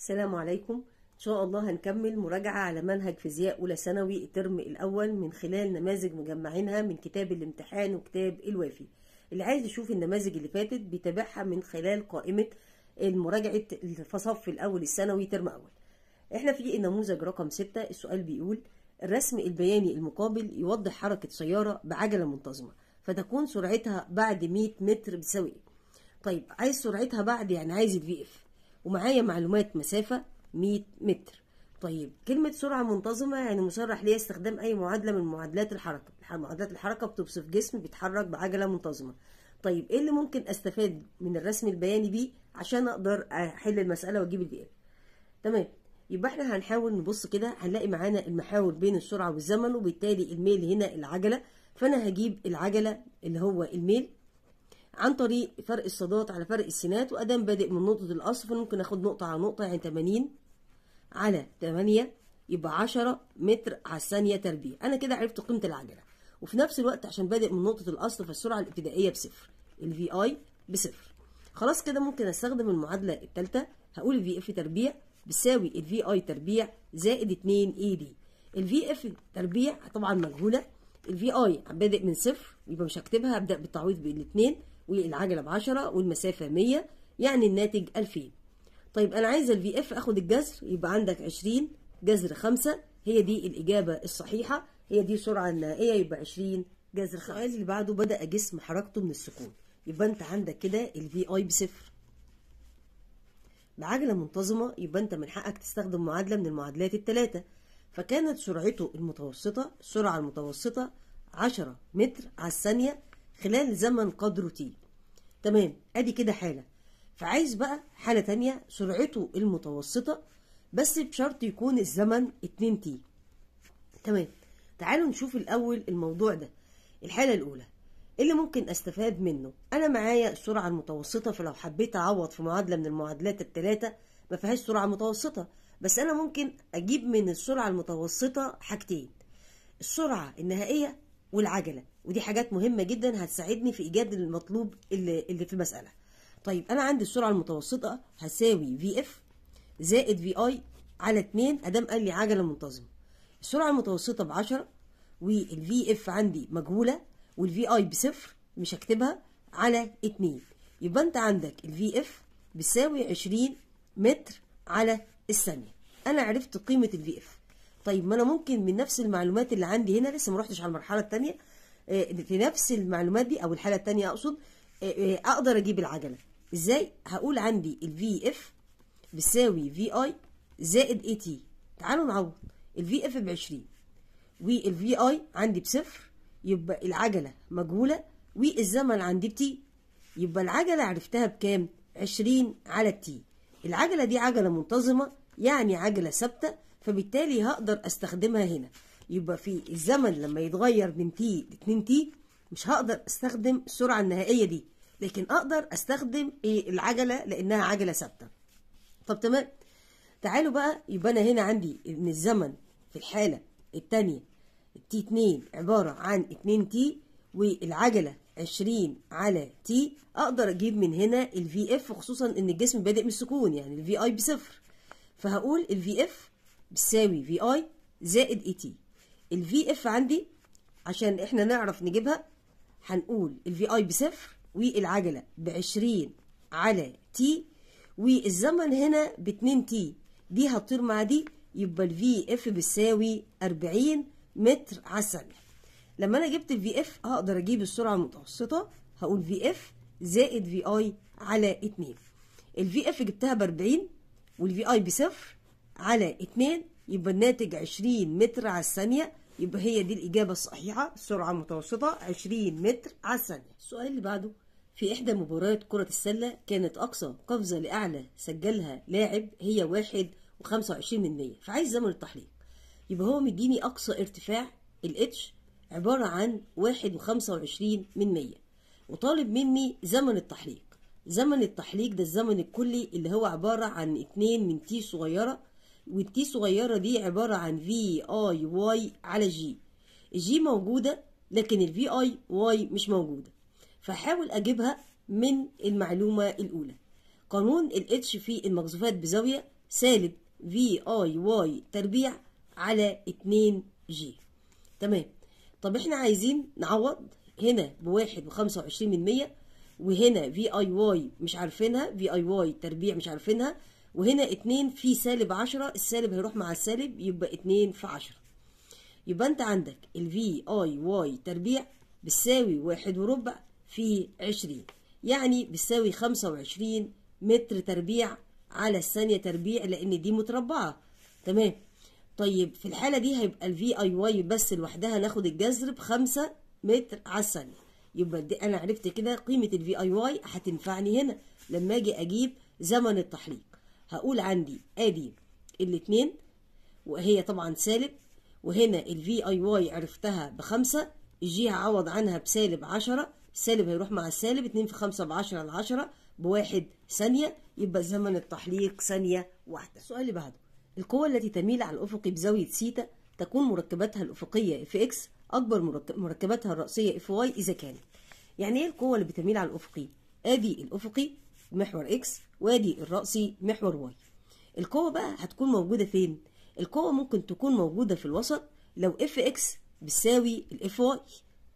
السلام عليكم إن شاء الله هنكمل مراجعة على منهج فيزياء أولى ثانوي الترم الأول من خلال نماذج مجمعينها من كتاب الامتحان وكتاب الوافي اللي عايز يشوف النماذج اللي فاتت بيتابعها من خلال قائمة المراجعه الفصف الأول الثانوي ترم أول احنا في النموذج رقم ستة السؤال بيقول الرسم البياني المقابل يوضح حركة سيارة بعجلة منتظمة فتكون سرعتها بعد 100 متر بتساوي ايه؟ طيب عايز سرعتها بعد يعني عايز الفي اف ومعايا معلومات مسافة 100 متر طيب كلمة سرعة منتظمة يعني مصرح ليها استخدام أي معادلة من معادلات الحركة معادلات الحركة بتوصف جسم بيتحرك بعجلة منتظمة طيب ايه اللي ممكن استفاد من الرسم البياني بيه عشان اقدر احل المسألة واجيب الاجابة تمام يبقى احنا هنحاول نبص كده هنلاقي معانا المحاور بين السرعة والزمن وبالتالي الميل هنا العجلة فانا هجيب العجلة اللي هو الميل عن طريق فرق الصادات على فرق السينات وأدام بادئ من نقطة الأصل فممكن آخد نقطة على نقطة يعني 80 على 8 يبقى 10 متر على الثانية تربيع أنا كده عرفت قيمة العجلة وفي نفس الوقت عشان بادئ من نقطة الأصل فالسرعة الابتدائية بصفر في اي بصفر خلاص كده ممكن استخدم المعادلة الثالثة هقول في اف تربيع بتساوي في اي تربيع زائد 2 اي دي في اف تربيع طبعا مجهولة في اي بادئ من صفر يبقى مش هكتبها هبدأ بالتعويض بالاثنين والعجله بعشرة والمسافه 100 يعني الناتج 2000 طيب انا عايزه الفي اف اخد الجذر يبقى عندك 20 جذر 5 هي دي الاجابه الصحيحه هي دي السرعه النهائيه يبقى 20 جذر 5 السؤال اللي بعده بدا جسم حركته من السكون يبقى انت عندك كده الفي اي بصفر بعجله منتظمه يبقى انت من حقك تستخدم معادله من المعادلات الثلاثه فكانت سرعته المتوسطه السرعه المتوسطه 10 متر على الثانيه خلال زمن قدره تي تمام ادي كده حالة فعايز بقى حالة تانية سرعته المتوسطة بس بشرط يكون الزمن 2 تي تمام تعالوا نشوف الاول الموضوع ده الحالة الاولى إيه اللي ممكن استفاد منه انا معايا السرعة المتوسطة فلو حبيت اعوض في معادلة من المعادلات الثلاثة ما فيهاش سرعة متوسطة بس انا ممكن اجيب من السرعة المتوسطة حاجتين السرعة النهائية والعجلة ودي حاجات مهمة جدا هتساعدني في إيجاد المطلوب اللي, اللي في المسألة طيب أنا عندي السرعة المتوسطة هساوي في اف زائد في اي على 2 أدام قال لي عجلة منتظمة السرعة المتوسطة ب 10 والفي اف عندي مجهولة والفي اي بصفر مش هكتبها على 2 يبقى أنت عندك الفي اف بتساوي 20 متر على الثانية أنا عرفت قيمة الفي اف طيب ما انا ممكن من نفس المعلومات اللي عندي هنا لسه ما رحتش على المرحله الثانيه آه، نفس المعلومات دي او الحاله الثانيه اقصد آه، آه، اقدر اجيب العجله ازاي هقول عندي الفي اف بتساوي في اي زائد اي تي تعالوا نعوض الفي اف ب 20 والفي اي عندي بصفر يبقى العجله مجهوله والزمن عندي بتي يبقى العجله عرفتها بكام 20 على التي العجله دي عجله منتظمه يعني عجله ثابته فبالتالي هقدر استخدمها هنا يبقى في الزمن لما يتغير من تي ل 2 تي مش هقدر استخدم السرعة النهائية دي لكن اقدر استخدم ايه العجلة لانها عجلة ثابتة طب تمام تعالوا بقى يبقى انا هنا عندي ان الزمن في الحالة الثانيه تي 2 عبارة عن 2 تي والعجلة 20 على تي اقدر اجيب من هنا الفي اف خصوصا ان الجسم بادئ من السكون يعني الفي اي بصفر فهقول الفي اف بتساوي في اي زائد اي تي الفي اف عندي عشان احنا نعرف نجيبها هنقول الفي اي بصفر والعجله بعشرين على تي والزمن هنا باتنين تي دي هتطير مع دي يبقى الفي اف بتساوي اربعين متر على الثانيه لما انا جبت الفي اف هقدر اجيب السرعه المتوسطه هقول في اف زائد في اي على اتنين الفي اف جبتها باربعين والفي اي بصفر على 2 يبقى الناتج 20 متر على الثانية يبقى هي دي الإجابة الصحيحة السرعة المتوسطة 20 متر على الثانية السؤال اللي بعده في إحدى مباريات كرة السلة كانت أقصى قفزة لأعلى سجلها لاعب هي واحد وخمسة وعشرين من مية فعايز زمن التحليق يبقى هو مديني أقصى ارتفاع الاتش عبارة عن واحد وخمسة وعشرين من مية وطالب مني زمن التحليق زمن التحليق ده الزمن الكلي اللي هو عبارة عن اتنين من تي صغيرة والتي صغيرة دي عبارة عن في اي واي على جي جي موجودة لكن الفي اي واي مش موجودة فحاول اجيبها من المعلومة الاولى قانون الاتش في المقذوفات بزاوية سالب في اي واي تربيع على 2 جي تمام طب احنا عايزين نعوض هنا بواحد وخمسة وعشرين من مية وهنا في اي واي مش عارفينها في اي واي تربيع مش عارفينها وهنا اتنين في سالب عشرة السالب هيروح مع السالب يبقى اتنين في عشرة يبقى انت عندك ال في اي واي تربيع بتساوي واحد وربع في عشرين يعني بتساوي خمسة وعشرين متر تربيع على الثانية تربيع لأن دي متربعة تمام طيب في الحالة دي هيبقى في اي واي بس لوحدها ناخد الجذر بخمسة متر على الثانية يبقى دي أنا عرفت كده قيمة في اي واي هتنفعني هنا لما أجي أجيب زمن التحليق هقول عندي ادي الاتنين وهي طبعا سالب وهنا في اي واي عرفتها بخمسة الجي هعوض عنها بسالب عشرة السالب هيروح مع السالب اتنين في خمسة بعشرة لعشرة بواحد ثانية يبقى زمن التحليق ثانية واحدة السؤال اللي بعده القوة التي تميل على الأفق بزاوية سيتا تكون مركباتها الأفقية اف اكس أكبر مركباتها الرأسية اف واي إذا كانت يعني إيه القوة اللي بتميل على الأفقي؟ آدي الأفقي محور اكس وادي الرأسي محور واي القوة بقى هتكون موجودة فين؟ القوة ممكن تكون موجودة في الوسط لو اف اكس بتساوي الاف واي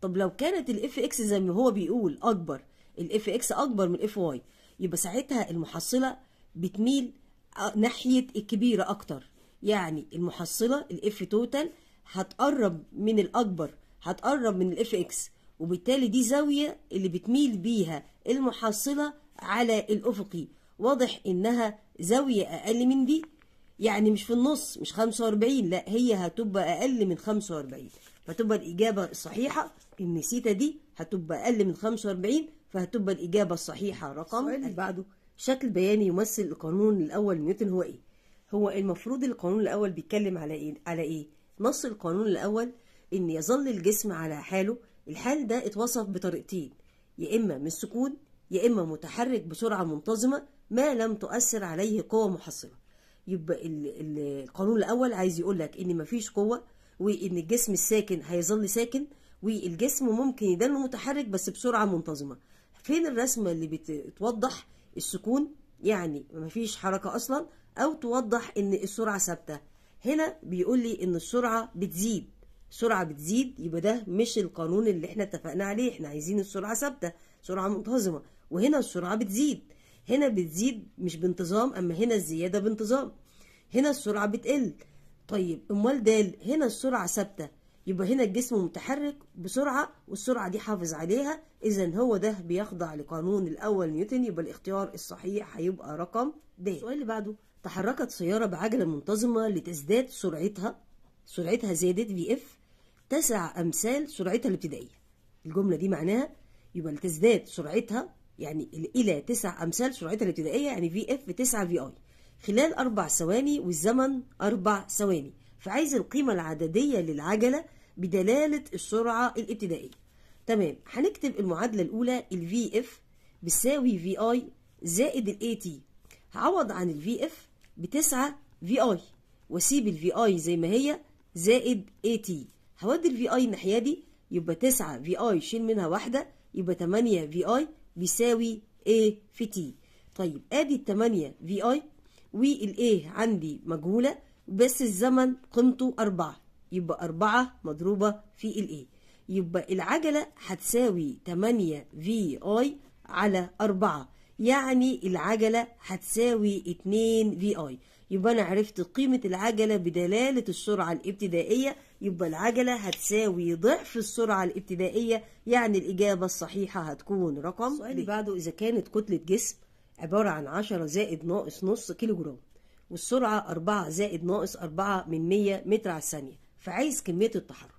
طب لو كانت الاف اكس زي ما هو بيقول اكبر الاف اكس اكبر من الاف واي يبقى ساعتها المحصلة بتميل ناحية الكبيرة اكتر يعني المحصلة الاف توتال هتقرب من الاكبر هتقرب من الاف اكس وبالتالي دي زاوية اللي بتميل بيها المحصلة على الأفقي واضح إنها زاوية أقل من دي يعني مش في النص مش 45 لا هي هتبقى أقل من 45 فتبقى الإجابة الصحيحة إن سيتا دي هتبقى أقل من 45 فهتبقى الإجابة الصحيحة رقم اللي بعده شكل بياني يمثل القانون الأول نيوتن هو إيه؟ هو المفروض القانون الأول بيتكلم على إيه؟ على إيه؟ نص القانون الأول إن يظل الجسم على حاله الحال ده اتوصف بطريقتين يا إما من السكون يا إما متحرك بسرعة منتظمة ما لم تؤثر عليه قوة محصلة يبقى القانون الأول عايز يقول لك إن مفيش قوة وإن الجسم الساكن هيظل ساكن والجسم ممكن يدل متحرك بس بسرعة منتظمة فين الرسمة اللي بتوضح السكون يعني مفيش حركة أصلا أو توضح إن السرعة ثابتة هنا بيقول لي إن السرعة بتزيد السرعة بتزيد يبقى ده مش القانون اللي احنا اتفقنا عليه احنا عايزين السرعة ثابتة سرعة منتظمة وهنا السرعة بتزيد هنا بتزيد مش بانتظام أما هنا الزيادة بانتظام هنا السرعة بتقل طيب امال دال هنا السرعة ثابتة يبقى هنا الجسم متحرك بسرعة والسرعة دي حافظ عليها إذا هو ده بيخضع لقانون الأول نيوتن يبقى الاختيار الصحيح هيبقى رقم د السؤال اللي بعده تحركت سيارة بعجلة منتظمة لتزداد سرعتها سرعتها زادت في اف تسع أمثال سرعتها الابتدائية الجملة دي معناها يبقى لتزداد سرعتها يعني إلى تسع أمثال سرعتها الابتدائية يعني في اف 9 في اي خلال أربع ثواني والزمن أربع ثواني فعايز القيمة العددية للعجلة بدلالة السرعة الابتدائية تمام هنكتب المعادلة الأولى ال اف بتساوي اي زائد الاي تي هعوض عن ال 9 بتسعة اي واسيب ال اي زي ما هي زائد تي هودي ال اي الناحية دي يبقى 9 في اي شيل منها واحدة يبقى 8 في اي بيساوي A في T طيب ادي التمانية في اي والاي عندي مجهولة بس الزمن قيمته أربعة يبقى أربعة مضروبة في الاي يبقى العجلة هتساوي تمانية في اي على أربعة يعني العجلة هتساوي اتنين في اي يبقى أنا عرفت قيمة العجلة بدلالة السرعة الابتدائية يبقى العجلة هتساوي ضعف السرعة الابتدائية يعني الإجابة الصحيحة هتكون رقم السؤال اللي بعده إذا كانت كتلة جسم عبارة عن 10 زائد ناقص نص كيلو جرام والسرعة 4 زائد ناقص 4 من 100 متر على الثانية فعايز كمية التحرك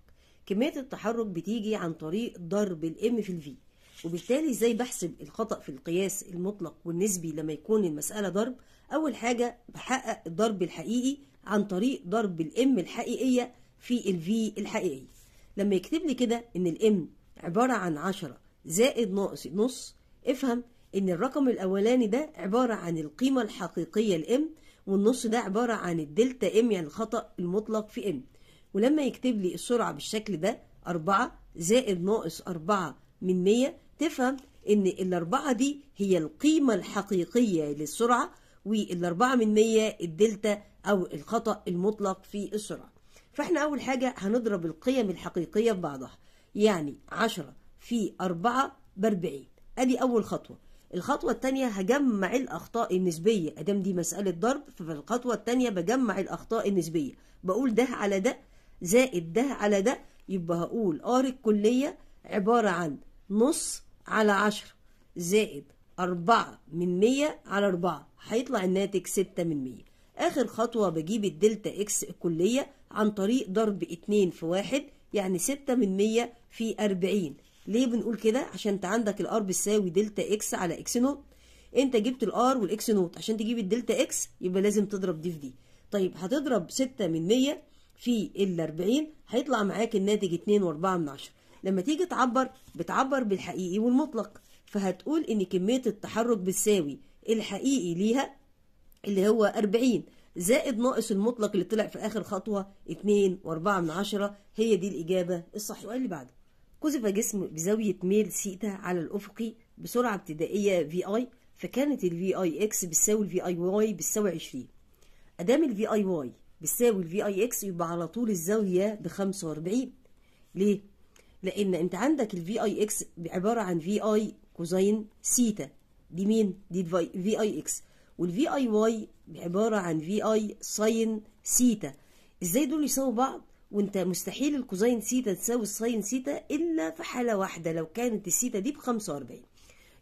كمية التحرك بتيجي عن طريق ضرب الام في الفي وبالتالي ازاي بحسب الخطأ في القياس المطلق والنسبي لما يكون المسألة ضرب أول حاجة بحقق الضرب الحقيقي عن طريق ضرب الام الحقيقية في الفي الحقيقي لما يكتب لي كده ان الام عبارة عن عشرة زائد ناقص نص افهم ان الرقم الاولاني ده عبارة عن القيمة الحقيقية لام والنص ده عبارة عن الدلتا ام يعني الخطأ المطلق في ام ولما يكتب لي السرعة بالشكل ده اربعة زائد ناقص اربعة من مية تفهم ان الاربعة دي هي القيمة الحقيقية للسرعة والاربعة من مية الدلتا او الخطأ المطلق في السرعة فاحنا أول حاجة هنضرب القيم الحقيقية في بعضها يعني عشرة في أربعة بأربعين أدي أول خطوة الخطوة التانية هجمع الأخطاء النسبية أدام دي مسألة ضرب فالخطوة التانية بجمع الأخطاء النسبية بقول ده على ده زائد ده على ده يبقى هقول ار الكلية عبارة عن نص على عشرة زائد أربعة من مية على أربعة هيطلع الناتج ستة من مية آخر خطوة بجيب الدلتا إكس الكلية عن طريق ضرب 2 في 1 يعني 6 من 100 في 40 ليه بنقول كده عشان انت عندك الار بتساوي دلتا اكس على اكس نوت انت جبت الار والاكس نوت عشان تجيب الدلتا اكس يبقى لازم تضرب دي في دي طيب هتضرب 6 من 100 في ال 40 هيطلع معاك الناتج 2.4 من 10 لما تيجي تعبر بتعبر بالحقيقي والمطلق فهتقول ان كميه التحرك بتساوي الحقيقي ليها اللي هو 40 زائد ناقص المطلق اللي طلع في آخر خطوة 2 و4 من عشره هي دي الإجابة الصح السؤال اللي بعده قذف جسم بزاوية ميل سيتا على الأفقي بسرعة ابتدائية في اي فكانت الفي اي اكس بتساوي الفي اي واي بتساوي 20 ادام الفي اي واي بتساوي الفي اي اكس يبقى على طول الزاوية ب 45 ليه؟ لأن أنت عندك الفي اي اكس عبارة عن في اي كوزين سيتا دي مين؟ دي في اي اكس والفي اي واي عباره عن في اي ساين سيتا ازاي دول يساووا بعض وانت مستحيل الكوزين سيتا تساوي الساين سيتا الا في حاله واحده لو كانت السيتا دي ب 45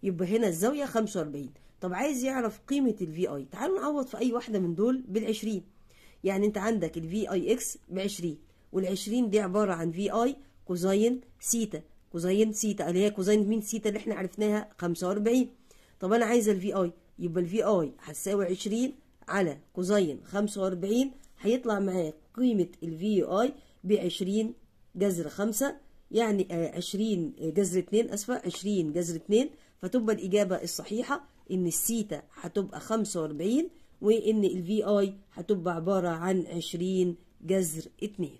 يبقى هنا الزاويه 45 طب عايز يعرف قيمه الفي اي تعالوا نعوض في اي واحده من دول بال20 يعني انت عندك الفي اي اكس ب 20 وال20 دي عباره عن في اي كوزين سيتا كوزين سيتا اللي هي كوزين مين سيتا اللي احنا عرفناها 45 طب انا عايزه الفي اي يبقى الفي اي هتساوي عشرين على كوزين خمسة وأربعين هيطلع معايا قيمة الفي اي بعشرين جذر خمسة يعني آه، عشرين جذر اتنين أسفة عشرين جذر اتنين فتبقى الإجابة الصحيحة إن السيتا هتبقى خمسة وأربعين وإن الفي اي هتبقى عبارة عن عشرين جذر اتنين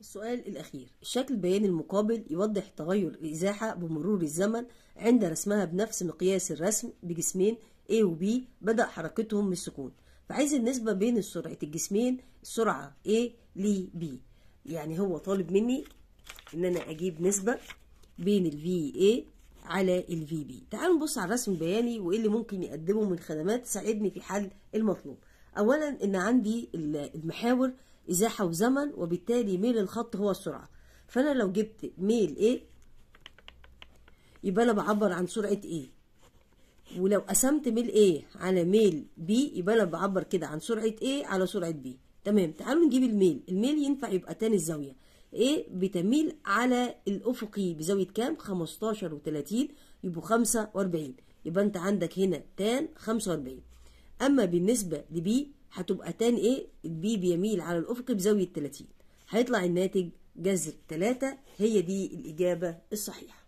السؤال الأخير الشكل البياني المقابل يوضح تغير الإزاحة بمرور الزمن عند رسمها بنفس مقياس الرسم بجسمين A و B بدأ حركتهم من السكون فعايز النسبة بين سرعة الجسمين السرعة A ل B يعني هو طالب مني إن أنا أجيب نسبة بين ال VA على ال VB تعالوا نبص على الرسم البياني وإيه اللي ممكن يقدمه من خدمات تساعدني في حل المطلوب أولا إن عندي المحاور إزاحة وزمن وبالتالي ميل الخط هو السرعة فأنا لو جبت ميل ايه يبقى أنا بعبر عن سرعة ايه ولو قسمت ميل ايه على ميل بي يبقى أنا بعبر كده عن سرعة ايه على سرعة بي تمام تعالوا نجيب الميل الميل ينفع يبقى تاني الزاوية ايه بتميل على الأفقي بزاوية كام؟ 15 و30 يبقوا 45 يبقى أنت عندك هنا تان 45 أما بالنسبة لبي هتبقى تان ايه البي بيميل على الافق بزاويه 30 هيطلع الناتج جذر 3 هي دي الاجابه الصحيحه